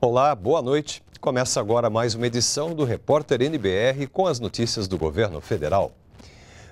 Olá, boa noite. Começa agora mais uma edição do Repórter NBR com as notícias do governo federal.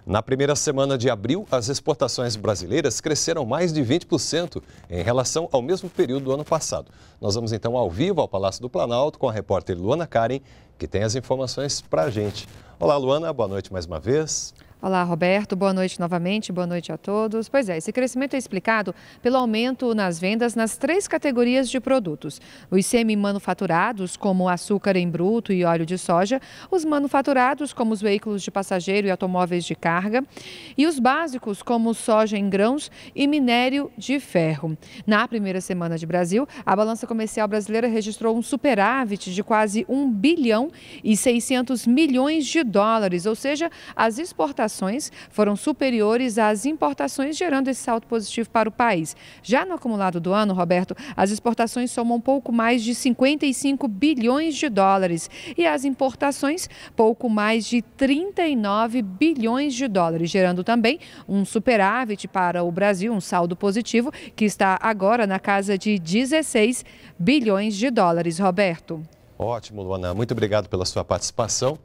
Na primeira semana de abril, as exportações brasileiras cresceram mais de 20% em relação ao mesmo período do ano passado. Nós vamos então ao vivo ao Palácio do Planalto com a repórter Luana Karen que tem as informações para a gente. Olá, Luana, boa noite mais uma vez. Olá, Roberto. Boa noite novamente. Boa noite a todos. Pois é, esse crescimento é explicado pelo aumento nas vendas nas três categorias de produtos: os semi-manufaturados, como açúcar em bruto e óleo de soja, os manufaturados, como os veículos de passageiro e automóveis de carga, e os básicos, como soja em grãos e minério de ferro. Na primeira semana de Brasil, a balança comercial brasileira registrou um superávit de quase 1 bilhão e 600 milhões de dólares, ou seja, as exportações exportações foram superiores às importações, gerando esse salto positivo para o país. Já no acumulado do ano, Roberto, as exportações somam pouco mais de 55 bilhões de dólares e as importações pouco mais de 39 bilhões de dólares, gerando também um superávit para o Brasil, um saldo positivo que está agora na casa de 16 bilhões de dólares. Roberto. Ótimo, Luana. Muito obrigado pela sua participação.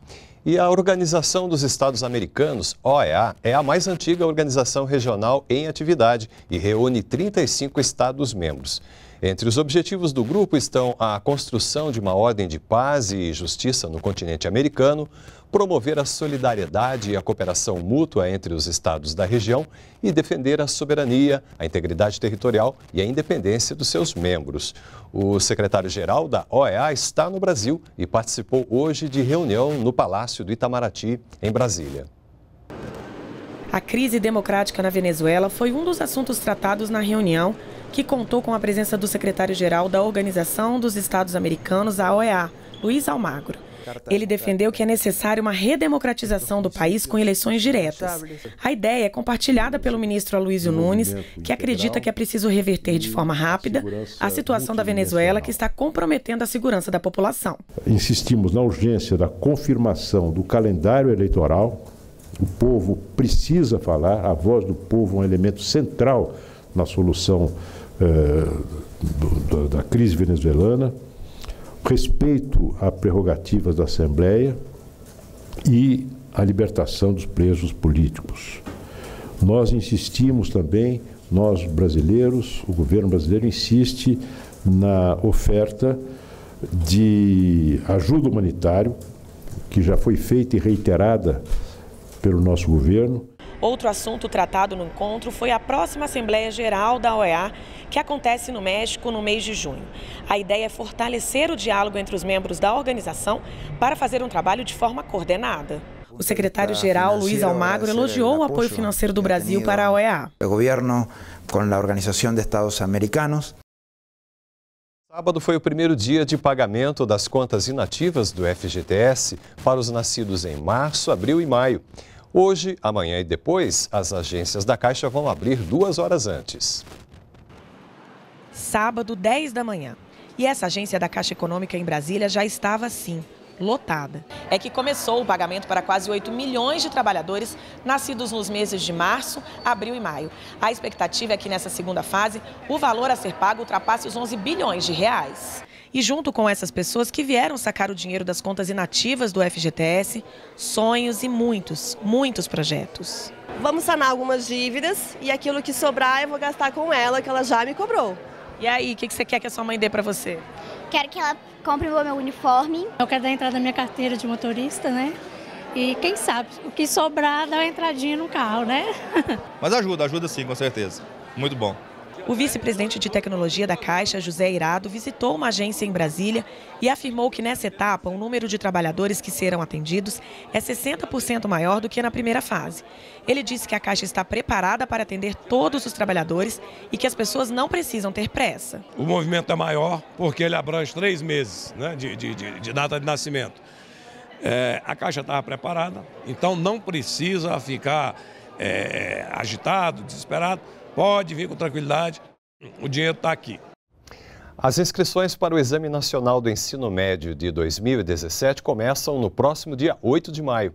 E a Organização dos Estados Americanos, OEA, é a mais antiga organização regional em atividade e reúne 35 estados membros. Entre os objetivos do grupo estão a construção de uma ordem de paz e justiça no continente americano, promover a solidariedade e a cooperação mútua entre os estados da região e defender a soberania, a integridade territorial e a independência dos seus membros. O secretário-geral da OEA está no Brasil e participou hoje de reunião no Palácio do Itamaraty, em Brasília. A crise democrática na Venezuela foi um dos assuntos tratados na reunião que contou com a presença do secretário-geral da Organização dos Estados Americanos, a OEA, Luiz Almagro. Ele defendeu que é necessário uma redemocratização do país com eleições diretas. A ideia é compartilhada pelo ministro Aloysio Nunes, que acredita que é preciso reverter de forma rápida a situação da Venezuela que está comprometendo a segurança da população. Insistimos na urgência da confirmação do calendário eleitoral. O povo precisa falar, a voz do povo é um elemento central na solução eh, do, da, crise venezuelana, respeito à prerrogativas da Assembleia e a libertação dos presos políticos. Nós insistimos também, nós brasileiros, o governo brasileiro insiste na oferta de ajuda humanitária, que já foi feita e reiterada pelo nosso governo. Outro assunto tratado no encontro foi a próxima Assembleia Geral da OEA, que acontece no México no mês de junho. A ideia é fortalecer o diálogo entre os membros da organização para fazer um trabalho de forma coordenada. O secretário-geral Luiz Almagro elogiou o apoio financeiro do Brasil para a OEA. O governo com a Organização de Estados Americanos. Sábado foi o primeiro dia de pagamento das contas inativas do FGTS para os nascidos em março, abril e maio. Hoje, amanhã e depois, as agências da Caixa vão abrir duas horas antes. Sábado, 10 da manhã. E essa agência da Caixa Econômica em Brasília já estava assim lotada. É que começou o pagamento para quase 8 milhões de trabalhadores nascidos nos meses de março, abril e maio. A expectativa é que nessa segunda fase o valor a ser pago ultrapasse os 11 bilhões de reais. E junto com essas pessoas que vieram sacar o dinheiro das contas inativas do FGTS, sonhos e muitos, muitos projetos. Vamos sanar algumas dívidas e aquilo que sobrar eu vou gastar com ela, que ela já me cobrou. E aí, o que, que você quer que a sua mãe dê para você? Quero que ela compre o meu uniforme. Eu quero dar entrada na minha carteira de motorista, né? E quem sabe, o que sobrar dá uma entradinha no carro, né? Mas ajuda, ajuda sim, com certeza. Muito bom. O vice-presidente de tecnologia da Caixa, José Irado, visitou uma agência em Brasília e afirmou que nessa etapa o número de trabalhadores que serão atendidos é 60% maior do que na primeira fase. Ele disse que a Caixa está preparada para atender todos os trabalhadores e que as pessoas não precisam ter pressa. O movimento é maior porque ele abrange três meses né, de, de, de, de data de nascimento. É, a Caixa estava preparada, então não precisa ficar é, é agitado, desesperado Pode vir com tranquilidade, o dinheiro está aqui. As inscrições para o Exame Nacional do Ensino Médio de 2017 começam no próximo dia 8 de maio.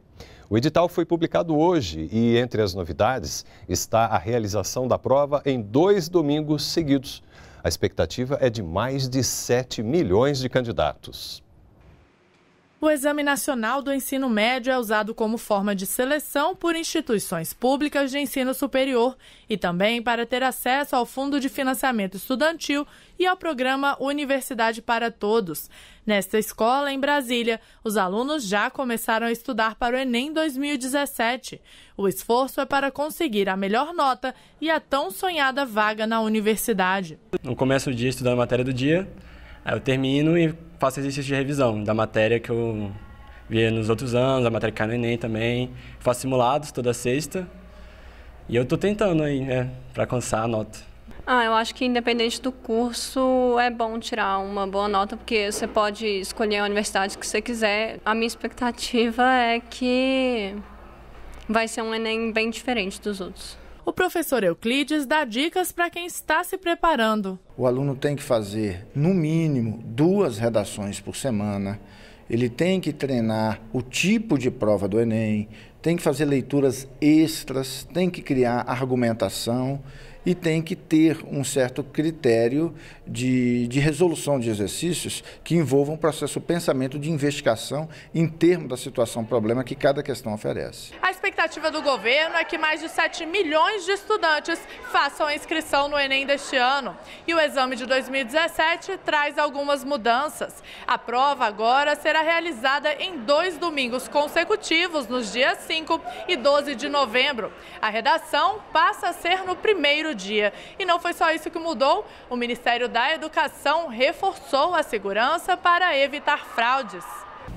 O edital foi publicado hoje e, entre as novidades, está a realização da prova em dois domingos seguidos. A expectativa é de mais de 7 milhões de candidatos. O Exame Nacional do Ensino Médio é usado como forma de seleção por instituições públicas de ensino superior e também para ter acesso ao Fundo de Financiamento Estudantil e ao programa Universidade para Todos. Nesta escola, em Brasília, os alunos já começaram a estudar para o Enem 2017. O esforço é para conseguir a melhor nota e a tão sonhada vaga na universidade. Eu começo o dia estudando a matéria do dia Aí eu termino e faço exercício de revisão da matéria que eu via nos outros anos, a matéria que cai no Enem também. Faço simulados toda sexta. E eu tô tentando aí, né, para alcançar a nota. Ah, eu acho que independente do curso é bom tirar uma boa nota, porque você pode escolher a universidade que você quiser. A minha expectativa é que vai ser um Enem bem diferente dos outros o professor Euclides dá dicas para quem está se preparando. O aluno tem que fazer, no mínimo, duas redações por semana. Ele tem que treinar o tipo de prova do Enem, tem que fazer leituras extras, tem que criar argumentação e tem que ter um certo critério de, de resolução de exercícios que envolvam um processo pensamento de investigação em termos da situação problema que cada questão oferece. A expectativa do governo é que mais de 7 milhões de estudantes façam a inscrição no Enem deste ano. E o exame de 2017 traz algumas mudanças. A prova agora será realizada em dois domingos consecutivos, nos dias 5 e 12 de novembro. A redação passa a ser no primeiro dia. E não foi só isso que mudou. O Ministério da Educação reforçou a segurança para evitar fraudes.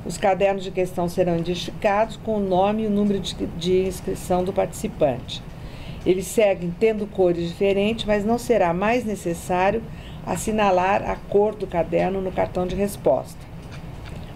Os cadernos de questão serão identificados com o nome e o número de inscrição do participante. Eles seguem tendo cores diferentes, mas não será mais necessário assinalar a cor do caderno no cartão de resposta.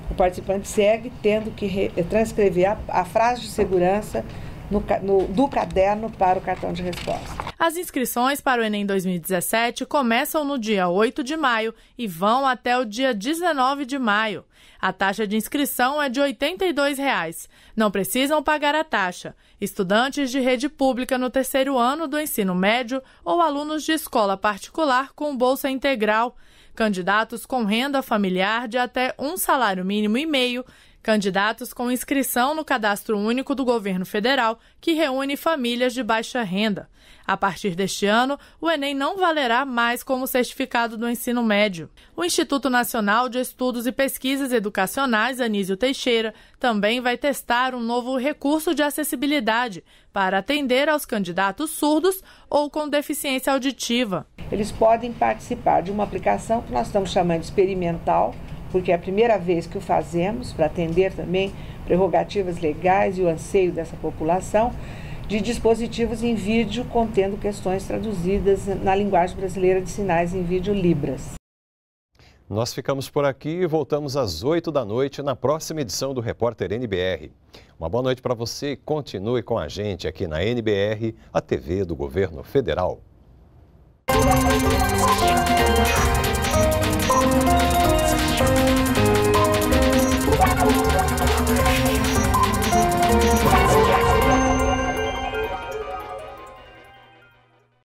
O participante segue tendo que transcrever a, a frase de segurança no, no, do caderno para o cartão de resposta. As inscrições para o Enem 2017 começam no dia 8 de maio e vão até o dia 19 de maio. A taxa de inscrição é de R$ 82. Não precisam pagar a taxa. Estudantes de rede pública no terceiro ano do ensino médio ou alunos de escola particular com bolsa integral. Candidatos com renda familiar de até um salário mínimo e meio Candidatos com inscrição no Cadastro Único do Governo Federal, que reúne famílias de baixa renda. A partir deste ano, o Enem não valerá mais como certificado do ensino médio. O Instituto Nacional de Estudos e Pesquisas Educacionais, Anísio Teixeira, também vai testar um novo recurso de acessibilidade para atender aos candidatos surdos ou com deficiência auditiva. Eles podem participar de uma aplicação que nós estamos chamando de experimental porque é a primeira vez que o fazemos, para atender também prerrogativas legais e o anseio dessa população, de dispositivos em vídeo contendo questões traduzidas na linguagem brasileira de sinais em vídeo Libras. Nós ficamos por aqui e voltamos às 8 da noite na próxima edição do Repórter NBR. Uma boa noite para você e continue com a gente aqui na NBR, a TV do Governo Federal.